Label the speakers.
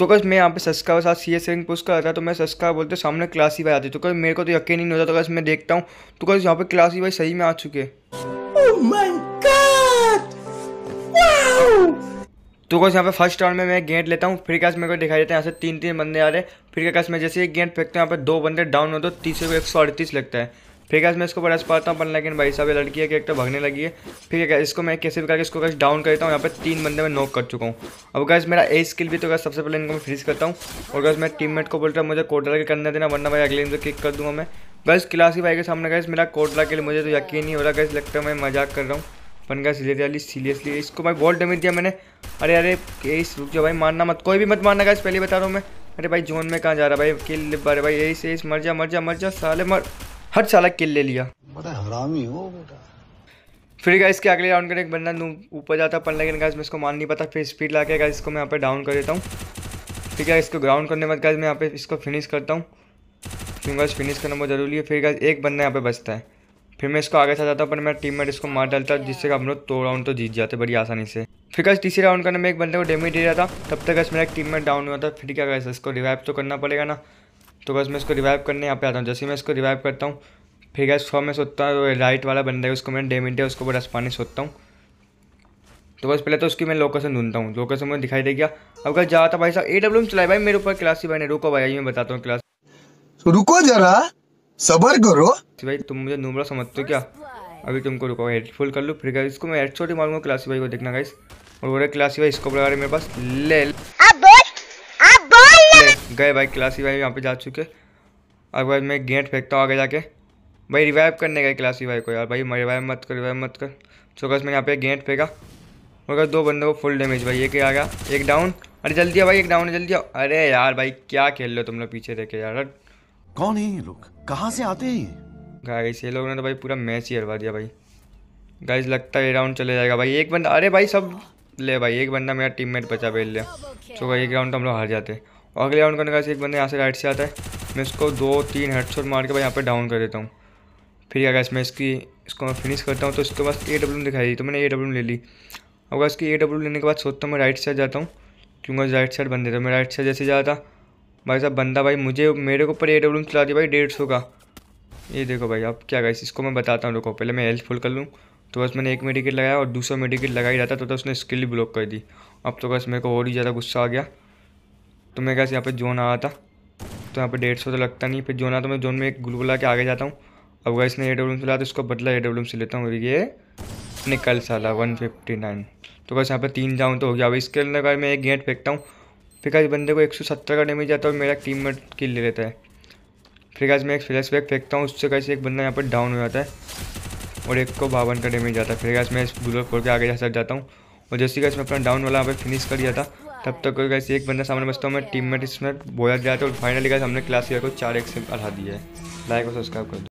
Speaker 1: तो अगर मैं यहाँ पे सस्का के साथ सी एस रैंक पुश कर रहा था तो मैं सस्का बोलते सामने क्लासी भाई आती तो कभी मेरे को तो यकीन नहीं होता तो अगर मैं देखता हूँ तो कभी यहाँ पे क्लासी भाई सही में आ चुके oh तो कस यहाँ पे फर्स्ट टाउन में मैं गेंद लेता हूँ फिर कैसे मेरे को दिखाई देता है यहाँ से तीन तीन बंदे आ रहे हैं फिर कैसे मैं जैसे एक गेंद फेंकता हूँ यहाँ पे दो बंदे डाउन हो तो तीसरे को एक सौ अड़तीस लगता है फिर गैस मैं इसको बड़ा पाता हूँ पर लेकिन भाई साहब ये लड़की है कि एक तो भगने लगी है फिर इसको मैं कैसे भी करके इसको कैसे डाउन करता हूँ यहाँ पर तीन बंदे में नॉक कर चुका हूँ अब गैस मेरा ए स्किल भी तो गैस सबसे पहले इनको मैं फ्रीज करता हूँ और गैस मैं टीम को बोलता हूँ मुझे कोटला के करने देना वरना भाई अगले दिन तो किक कर दूंगा मैं गैस क्लासी भाई के सामने गैस मेरा कोटला के लिए मुझे तो यकीन नहीं हो रहा गैस लगता है मैं मजाक कर रहा हूँ अपन गैस रियली सीरियसली इसको भाई बहुत डैमेज दिया मैंने अरे अरे केस रुक जाओ भाई मारना मत कोई भी मत मारना गैस पहले बता रहा हूँ मैं अरे भाई जोन में कहाँ जा रहा भाई किल अरे भाई यही से मर जा मर जा मर जा साले मर हर चालक किल ले लिया बड़ा हरामी हो बेटा फिर गाइस के अगले राउंड करने एक बंदा ऊपर जाता पर लेकिन गाइस मैं इसको मान नहीं पाता फिर स्पीड ला के गाइस इसको मैं यहाँ पे डाउन कर देता हूँ ठीक है इसको ग्राउंड करने बाद गाइस मैं यहाँ पे इसको फिनिश करता हूँ क्योंकि गाइस फिनिश करना बहुत ज़रूरी है फिर गाइस एक बंदा यहाँ पे बचता है फिर मैं इसको आगे चला जाता हूँ पर मेरा टीम मेट इसको मार डालता है जिससे हम लोग दो राउंड तो जीत जाते बड़ी आसानी से फिर गाइस तीसरे राउंड करने में एक बंदे को डैमेज दे रहा था तब तक गाइस मेरा एक टीम मेट डाउन हुआ था फिर क्या गाइस इसको रिवाइव तो करना पड़ेगा ना तो बस मैं इसको रिवाइव करने यहाँ पे आता हूँ जैसे मैं इसको रिवाइव करता हूँ फिर गैस सौ में सोता हूँ तो राइट वाला बंदा है उसको मैंने मिनट है उसको बड़ा पानी सोता हूँ तो बस पहले तो उसकी मैं लोकेशन ढूंढता हूँ लोकेशन मुझे दिखाई दे गया अब अगर जाता भाई साहब ए डब्ल्यू चलाए भाई मेरे ऊपर क्लास भाई ने रुको भाई मैं बताता हूँ क्लास रुको जरा सबर करो भाई तुम मुझे नूमरा समझते हो क्या अभी तुमको रुको हेड फुल कर लूँ फिर इसको मैं हेड छोटी मारूंगा क्लासी भाई को देखना गाइस और वो क्लासी भाई इसको बुला रहे मेरे पास ले गए भाई क्लासी भाई यहाँ पे जा चुके और भाई मैं गेंट फेंकता हूँ आगे जाके भाई रिवाइव करने गए क्लासी भाई को यार भाई रिवाइव मत कर रिवाइव मत कर चौकस मैंने यहाँ पे गेंट फेंका मगर दो बंदों को फुल डैमेज भाई एक आ गया एक डाउन अरे जल्दी आओ भाई एक डाउन है जल्दी आओ अरे यार भाई क्या खेल लो तुम लोग पीछे देखे यार कौन है ये लोग कहाँ से आते हैं गाइस ये लोगों ने तो भाई पूरा मैच ही हरवा दिया भाई गाइस लगता है ये राउंड चले जाएगा भाई एक बंदा अरे भाई सब ले भाई एक बंदा मेरा टीममेट बचा बेल ले सो भाई एक राउंड तो हम लोग हार जाते और अगले राउंड करने का एक बंदा यहाँ से राइट से आता है मैं इसको दो तीन हेड शॉट मार के भाई यहाँ पर डाउन कर देता हूँ फिर अगर इसमें इसकी इसको मैं फिनिश करता हूँ तो इसके पास ए डब्ल्यू दिखाई दी तो मैंने ए डब्ल्यू ले ली अगर इसकी ए डब्ल्यू लेने के बाद सोचता हूँ मैं राइट साइड जाता हूँ क्योंकि राइट साइड बंदे थे मैं राइट साइड जैसे जाता भाई साहब बंदा भाई मुझे मेरे को ऊपर ए डब्ल्यू चला दिया भाई डेढ़ सौ का ये देखो भाई अब क्या गाइस इसको मैं बताता हूँ रुको पहले मैं हेल्थ फुल कर लूँ तो बस मैंने एक मेडिकेट लगाया और दूसरा मेडिकेट लगा ही रहा था तो, तो उसने स्किल ब्लॉक कर दी अब तो बस मेरे को और ही ज़्यादा गुस्सा आ गया तो मेरे पास यहाँ पे जोन आया था तो यहाँ पे डेढ़ सौ तो लगता नहीं फिर जोन आया तो मैं जोन में एक ग्लू बुला के आगे जाता हूँ अब वह इसने ए डब्ल्यू से लाया तो इसको बदला ए डब्ल्यू से लेता हूँ और ये निकल साला वन फिफ्टी नाइन तो बस यहाँ पर तीन जाऊँ तो हो गया अब इसके अंदर अगर मैं एक गेंट फेंकता हूँ फिर आज बंदे को एक सौ सत्तर का डैमेज जाता है और मेरा टीम मेट किल ले लेता है फिर आज मैं एक फ्लैश बैक फेंकता हूँ उससे कैसे एक बंदा यहाँ पर डाउन हो जाता है और एक को बावन का डैमेज जाता है फिर आज मैं इस बुलेट खोल के आगे जा जाता हूँ और जैसे कैसे मैं अपना डाउन वाला यहाँ पर फिनिश कर दिया था तब तक तो गैस एक बंदा सामने बचता हूँ मैं टीम मेट इसमें बोया जाता है और फाइनली गैस हमने क्लास को चार एक से हरा दिया है लाइक और सब्सक्राइब कर